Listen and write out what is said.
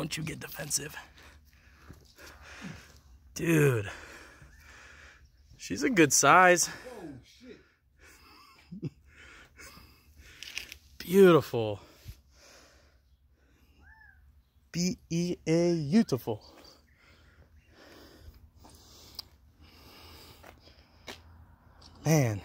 Don't you get defensive. Dude. She's a good size. Beautiful. B-E-A, beautiful. Man.